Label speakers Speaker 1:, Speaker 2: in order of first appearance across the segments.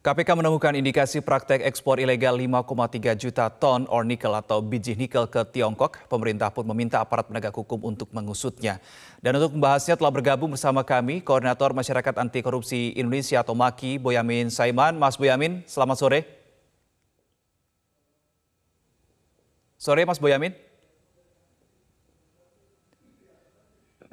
Speaker 1: KPK menemukan indikasi praktek ekspor ilegal 5,3 juta ton ornikel atau biji nikel ke Tiongkok. Pemerintah pun meminta aparat penegak hukum untuk mengusutnya. Dan untuk membahasnya telah bergabung bersama kami Koordinator Masyarakat Anti Korupsi Indonesia atau MAKI, Boyamin Saiman. Mas Boyamin, selamat sore. Sore Mas Boyamin.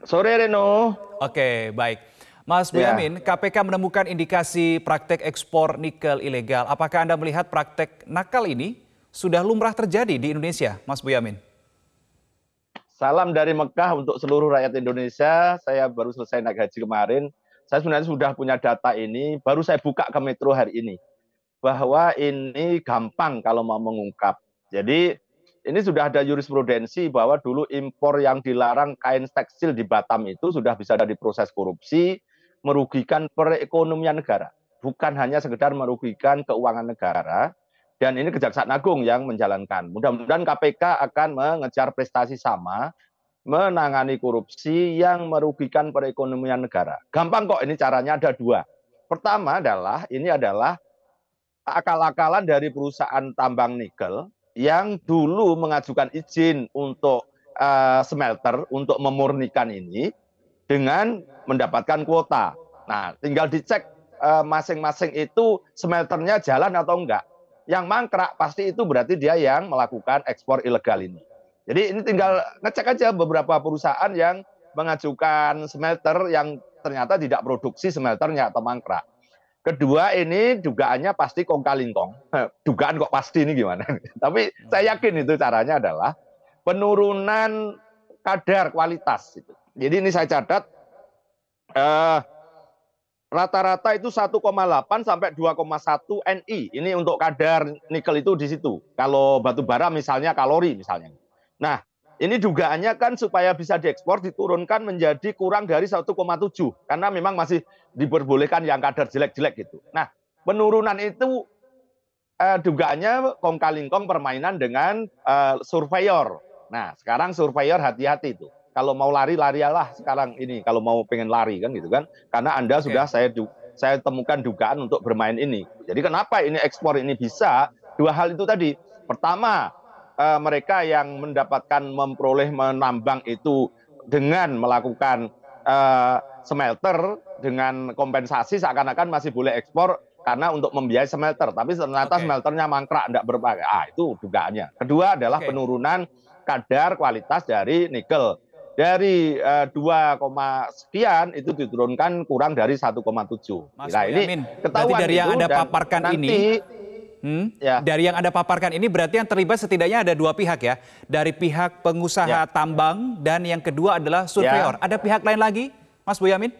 Speaker 1: Sore Reno. Oke, baik. Mas Boyamin, ya. KPK menemukan indikasi praktek ekspor nikel ilegal. Apakah Anda melihat praktek nakal ini sudah lumrah terjadi di Indonesia, Mas Boyamin?
Speaker 2: Salam dari Mekah untuk seluruh rakyat Indonesia. Saya baru selesai naik haji kemarin. Saya sebenarnya sudah punya data ini, baru saya buka ke Metro hari ini. Bahwa ini gampang kalau mau mengungkap. Jadi ini sudah ada jurisprudensi bahwa dulu impor yang dilarang kain tekstil di Batam itu sudah bisa diproses korupsi, merugikan perekonomian negara, bukan hanya sekedar merugikan keuangan negara. Dan ini Kejaksaan Agung yang menjalankan. Mudah-mudahan KPK akan mengejar prestasi sama, menangani korupsi yang merugikan perekonomian negara. Gampang kok ini caranya ada dua. Pertama adalah ini adalah akal-akalan dari perusahaan tambang nikel yang dulu mengajukan izin untuk uh, smelter untuk memurnikan ini dengan mendapatkan kuota. Nah, tinggal dicek eh, masing-masing uh, itu smelternya jalan atau enggak. Yang mangkrak pasti itu berarti dia yang melakukan ekspor ilegal ini. Jadi ini tinggal ngecek aja beberapa perusahaan yang mengajukan smelter yang ternyata tidak produksi smelternya atau mangkrak. Kedua ini dugaannya pasti kong Dugaan kok pasti ini gimana? Tapi saya yakin itu caranya adalah penurunan kadar kualitas itu. Jadi ini saya catat eh, rata-rata itu 1,8 sampai 2,1 Ni. Ini untuk kadar nikel itu di situ. Kalau batu bara misalnya kalori misalnya. Nah, ini dugaannya kan supaya bisa diekspor diturunkan menjadi kurang dari 1,7 karena memang masih diperbolehkan yang kadar jelek-jelek gitu. Nah, penurunan itu eh, dugaannya kong kalingkong permainan dengan eh, surveyor. Nah, sekarang surveyor hati-hati itu kalau mau lari larialah sekarang ini kalau mau pengen lari kan gitu kan karena anda sudah saya saya temukan dugaan untuk bermain ini jadi kenapa ini ekspor ini bisa dua hal itu tadi pertama eh, mereka yang mendapatkan memperoleh menambang itu dengan melakukan eh, smelter dengan kompensasi seakan-akan masih boleh ekspor karena untuk membiayai smelter tapi ternyata okay. smelternya mangkrak tidak berpakaian ah itu dugaannya kedua adalah okay. penurunan kadar kualitas dari nikel dari uh, eh, 2, sekian itu diturunkan kurang dari 1,7. Mas nah, ini ketahuan dari yang Anda paparkan nanti, ini hmm,
Speaker 1: ya. dari yang Anda paparkan ini berarti yang terlibat setidaknya ada dua pihak ya. Dari pihak pengusaha ya. tambang dan yang kedua adalah surveyor. Ya. Ada pihak lain
Speaker 2: lagi, Mas Boyamin?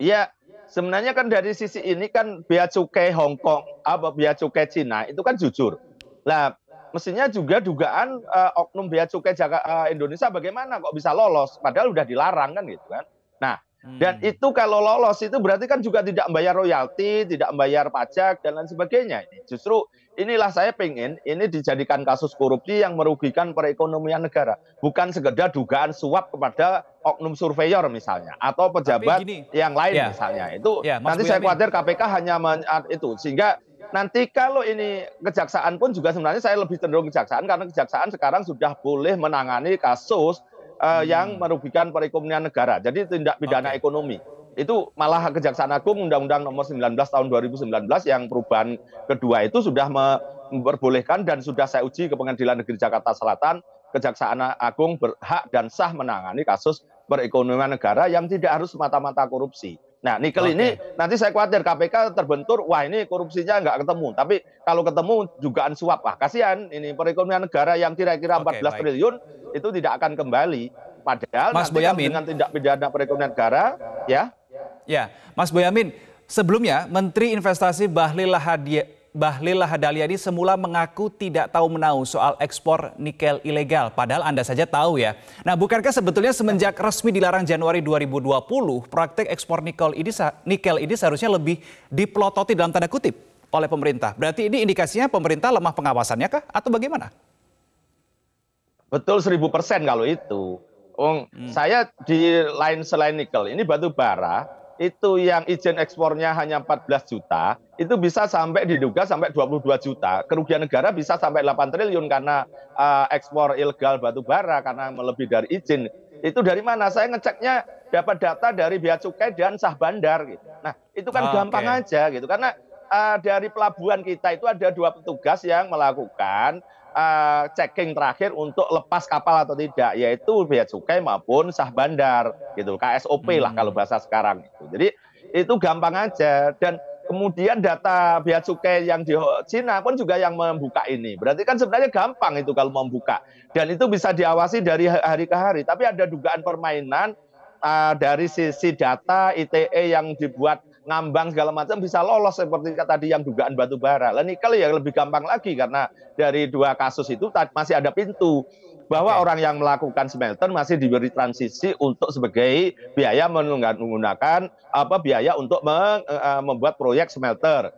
Speaker 2: Iya, sebenarnya kan dari sisi ini kan bea cukai Hong Kong apa bea cukai Cina itu kan jujur. Lah mestinya juga dugaan uh, oknum bea cukai Jaka, uh, eh, Indonesia bagaimana kok bisa lolos padahal udah dilarang kan gitu kan. Nah, hmm. dan itu kalau lolos itu berarti kan juga tidak membayar royalti, tidak membayar pajak dan lain sebagainya. Justru inilah saya pengen ini dijadikan kasus korupsi yang merugikan perekonomian negara, bukan sekedar dugaan suap kepada oknum surveyor misalnya atau pejabat yang lain ya, misalnya. Itu ya, nanti saya khawatir KPK hanya men, itu sehingga nanti kalau ini kejaksaan pun juga sebenarnya saya lebih cenderung kejaksaan karena kejaksaan sekarang sudah boleh menangani kasus uh, hmm. yang merugikan perekonomian negara. Jadi tindak pidana okay. ekonomi. Itu malah Kejaksaan Agung Undang-Undang Nomor 19 Tahun 2019 yang perubahan kedua itu sudah memperbolehkan dan sudah saya uji ke Pengadilan Negeri Jakarta Selatan Kejaksaan Agung berhak dan sah menangani kasus perekonomian negara yang tidak harus semata-mata korupsi. Nah, nikel okay. ini nanti saya khawatir KPK terbentur, wah ini korupsinya nggak ketemu. Tapi kalau ketemu jugaan suap, wah kasihan ini perekonomian negara yang kira-kira 14 okay, triliun itu tidak akan kembali. Padahal Mas nanti Boyamin, dengan tindak pidana perekonomian negara, ya.
Speaker 1: Ya, Mas Boyamin, sebelumnya Menteri Investasi Bahlil Lahadian Bahlil Lahadalia ini semula mengaku tidak tahu menau soal ekspor nikel ilegal. Padahal Anda saja tahu ya. Nah bukankah sebetulnya semenjak resmi dilarang Januari 2020, praktek ekspor nikel ini, nikel ini seharusnya lebih dipelototi dalam tanda kutip oleh pemerintah. Berarti ini indikasinya pemerintah lemah pengawasannya kah atau bagaimana?
Speaker 2: Betul seribu persen kalau itu. Um, hmm. saya di lain selain nikel, ini batu bara, itu yang izin ekspornya hanya 14 juta, itu bisa sampai diduga sampai 22 juta. Kerugian negara bisa sampai 8 triliun karena uh, ekspor ilegal batu bara karena melebihi dari izin. Itu dari mana? Saya ngeceknya dapat data dari Bea Cukai dan Sah Bandar gitu. Nah, itu kan oh, gampang okay. aja gitu. Karena uh, dari pelabuhan kita itu ada dua petugas yang melakukan uh, checking terakhir untuk lepas kapal atau tidak, yaitu bea cukai maupun sah bandar, gitu KSOP hmm. lah kalau hmm. bahasa sekarang. Gitu. Jadi itu gampang aja dan kemudian data bea cukai yang di Cina pun juga yang membuka ini. Berarti kan sebenarnya gampang itu kalau membuka dan itu bisa diawasi dari hari ke hari. Tapi ada dugaan permainan uh, dari sisi data ITE yang dibuat ngambang segala macam bisa lolos seperti tadi yang dugaan batu bara. Lah nikel ya lebih gampang lagi karena dari dua kasus itu masih ada pintu bahwa okay. orang yang melakukan smelter masih diberi transisi untuk sebagai biaya menggunakan apa biaya untuk meng, uh, membuat proyek smelter.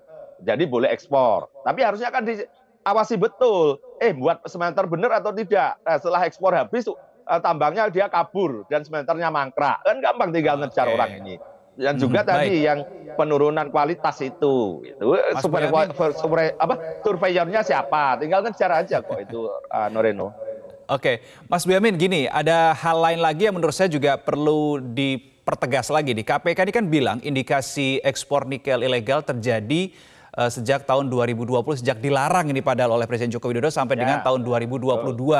Speaker 2: Jadi boleh ekspor. Tapi harusnya kan diawasi betul. Eh buat smelter benar atau tidak. Nah, setelah ekspor habis uh, tambangnya dia kabur dan smelternya mangkrak. Kan gampang tinggal ngejar orang ini. Dan hmm, juga hmm, tadi baik. yang penurunan kualitas itu. Itu super, super apa surveyornya siapa? Tinggal cara kan aja kok itu uh, Noreno.
Speaker 1: Oke, Mas Biamin gini, ada hal lain lagi yang menurut saya juga perlu dipertegas lagi di KPK ini kan bilang indikasi ekspor nikel ilegal terjadi uh, sejak tahun 2020 sejak dilarang ini padahal oleh Presiden Joko Widodo sampai ya. dengan tahun 2022. Betul.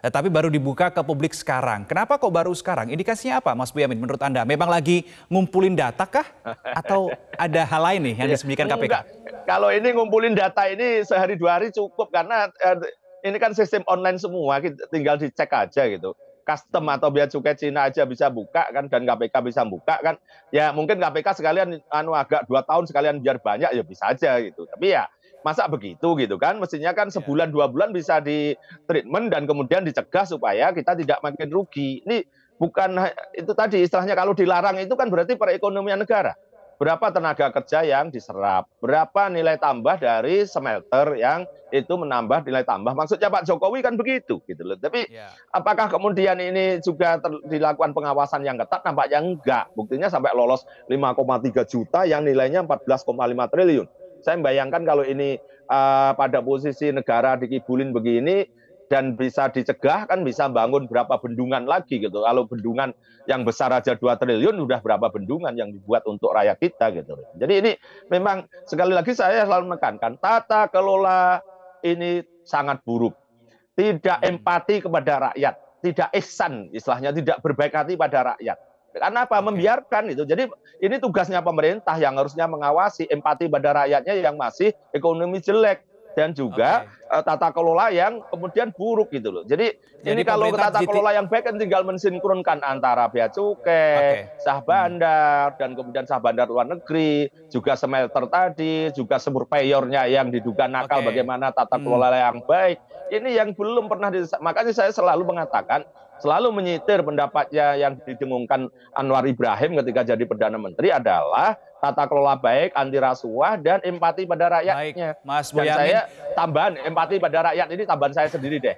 Speaker 1: Eh, tapi baru dibuka ke publik sekarang. Kenapa kok baru sekarang? Indikasinya apa, Mas Buyamin? Menurut Anda, memang lagi ngumpulin data kah? Atau ada hal lain nih yang iya. disembunyikan KPK? Enggak.
Speaker 2: Kalau ini ngumpulin data ini sehari dua hari cukup karena eh, ini kan sistem online semua, tinggal dicek aja gitu custom atau biar cukai Cina aja bisa buka kan dan KPK bisa buka kan ya mungkin KPK sekalian anu agak dua tahun sekalian biar banyak ya bisa aja gitu tapi ya masa begitu gitu kan mestinya kan iya. sebulan dua bulan bisa di treatment dan kemudian dicegah supaya kita tidak makin rugi ini bukan itu tadi istilahnya kalau dilarang itu kan berarti perekonomian negara berapa tenaga kerja yang diserap, berapa nilai tambah dari smelter yang itu menambah nilai tambah. Maksudnya Pak Jokowi kan begitu gitu loh. Tapi yeah. apakah kemudian ini juga dilakukan pengawasan yang ketat? Nampaknya enggak. Buktinya sampai lolos 5,3 juta yang nilainya 14,5 triliun saya membayangkan kalau ini uh, pada posisi negara dikibulin begini dan bisa dicegah kan bisa bangun berapa bendungan lagi gitu. Kalau bendungan yang besar aja 2 triliun sudah berapa bendungan yang dibuat untuk rakyat kita gitu. Jadi ini memang sekali lagi saya selalu menekankan tata kelola ini sangat buruk. Tidak empati kepada rakyat, tidak ihsan istilahnya, tidak berbaik hati pada rakyat karena apa? Membiarkan itu. Jadi ini tugasnya pemerintah yang harusnya mengawasi empati pada rakyatnya yang masih ekonomi jelek dan juga okay. Eh, tata kelola yang kemudian buruk gitu loh. Jadi, Jadi ini kalau tata GT... kelola yang baik kan tinggal mensinkronkan antara bea cukai, okay. sah hmm. bandar hmm. dan kemudian sah bandar luar negeri, juga smelter tadi, juga sumber payornya yang diduga nakal okay. bagaimana tata hmm. kelola hmm. yang baik. Ini yang belum pernah di makanya saya selalu mengatakan selalu menyitir pendapatnya yang didengungkan Anwar Ibrahim ketika jadi Perdana Menteri adalah tata kelola baik, anti rasuah dan empati pada rakyatnya. Baik, Mas Boyamin. saya tambahan empati pada rakyat ini tambahan saya sendiri deh.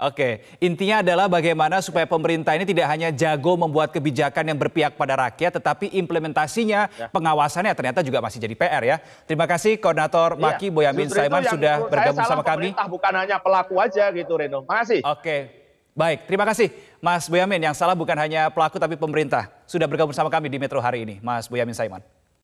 Speaker 1: Oke, intinya adalah bagaimana supaya pemerintah ini tidak hanya jago membuat kebijakan yang berpihak pada rakyat, tetapi implementasinya, ya. pengawasannya ternyata juga masih jadi PR ya. Terima kasih koordinator iya. Maki ya. Boyamin Saiman sudah bergabung sama kami.
Speaker 2: Bukan hanya pelaku aja gitu Reno. Makasih.
Speaker 1: Oke, Baik, terima kasih Mas Boyamin. Yang salah bukan hanya pelaku tapi pemerintah. Sudah bergabung sama kami di Metro hari ini, Mas Boyamin Saiman.